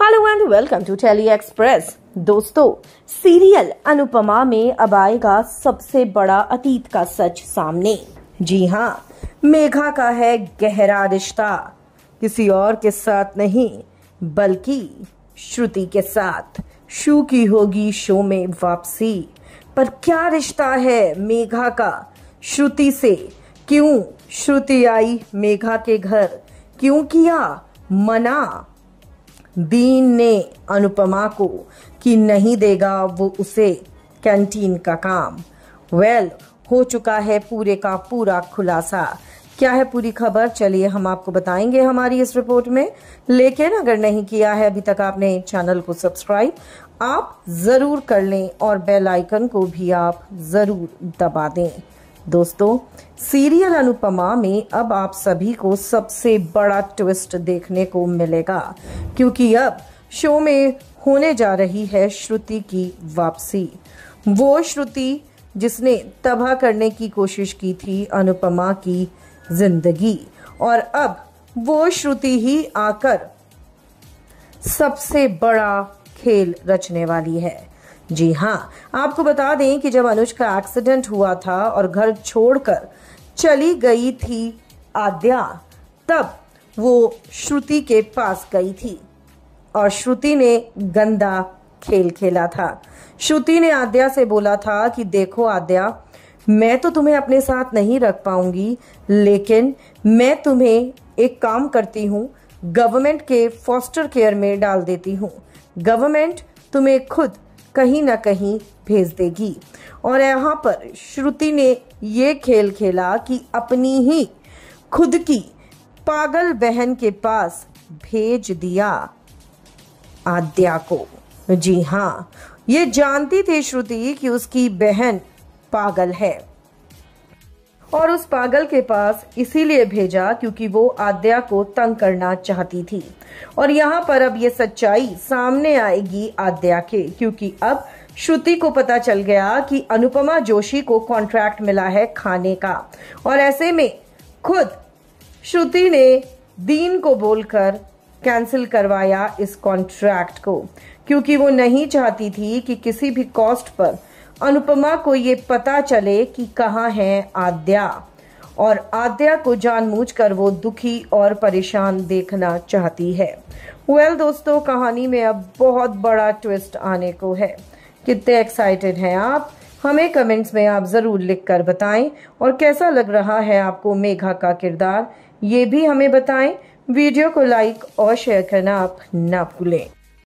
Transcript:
hello and welcome to Tele Express दोस्तों serial Anupama में अब आएगा सबसे बड़ा अतीत का सच सामने जी हाँ मेघा का है गहरा रिश्ता किसी और के साथ नहीं बल्कि श्रुति के साथ शू की होगी शो में वापसी पर क्या रिश्ता है मेघा का श्रुति से क्यों श्रुति आई मेघा के घर क्यों किया मना दीन ने अनुपमा को कि नहीं देगा वो उसे कैंटीन का काम वेल well, हो चुका है पूरे का पूरा खुलासा क्या है पूरी खबर चलिए हम आपको बताएंगे हमारी इस रिपोर्ट में लेकिन अगर नहीं किया है अभी तक आपने चैनल को सब्सक्राइब आप ज़रूर कर लें और बेल आइकन को भी आप ज़रूर दबा दें दोस्तों सीरियल अनुपमा में अब आप सभी को सबसे बड़ा ट्विस्ट देखने को मिलेगा क्योंकि अब शो में होने जा रही है श्रुति की वापसी वो श्रुति जिसने तबाह करने की कोशिश की थी अनुपमा की जिंदगी और अब वो श्रुति ही आकर सबसे बड़ा खेल रचने वाली है जी हाँ आपको बता दें कि जब अनुज का एक्सीडेंट हुआ था और घर छोड़कर चली गई थी आद्या तब वो श्रुति के पास गई थी और श्रुति ने गंदा खेल खेला था श्रुति ने आद्या से बोला था कि देखो आद्या मैं तो तुम्हें अपने साथ नहीं रख पाऊंगी लेकिन मैं तुम्हें एक काम करती हूँ गवर्नमेंट के फॉस्टर केयर में डाल देती हूँ गवर्नमेंट तुम्हें खुद कहीं ना कहीं भेज देगी और यहाँ पर श्रुति ने ये खेल खेला कि अपनी ही खुद की पागल बहन के पास भेज दिया आद्या को जी हाँ ये जानती थी श्रुति कि उसकी बहन पागल है और उस पागल के पास इसीलिए भेजा क्योंकि वो आद्या को तंग करना चाहती थी और यहाँ पर अब ये सच्चाई सामने आएगी आद्या के क्योंकि अब श्रुति को पता चल गया कि अनुपमा जोशी को कॉन्ट्रैक्ट मिला है खाने का और ऐसे में खुद श्रुति ने दीन को बोलकर कैंसिल करवाया इस कॉन्ट्रैक्ट को क्योंकि वो नहीं चाहती थी कि किसी भी कॉस्ट पर अनुपमा को ये पता चले कि कहाँ है आद्या और आद्या को जानबूझकर वो दुखी और परेशान देखना चाहती है वेल well, दोस्तों कहानी में अब बहुत बड़ा ट्विस्ट आने को है कितने एक्साइटेड हैं आप हमें कमेंट्स में आप ज़रूर लिख कर बताएं और कैसा लग रहा है आपको मेघा का किरदार ये भी हमें बताएं वीडियो को लाइक और शेयर करना आप ना भूलें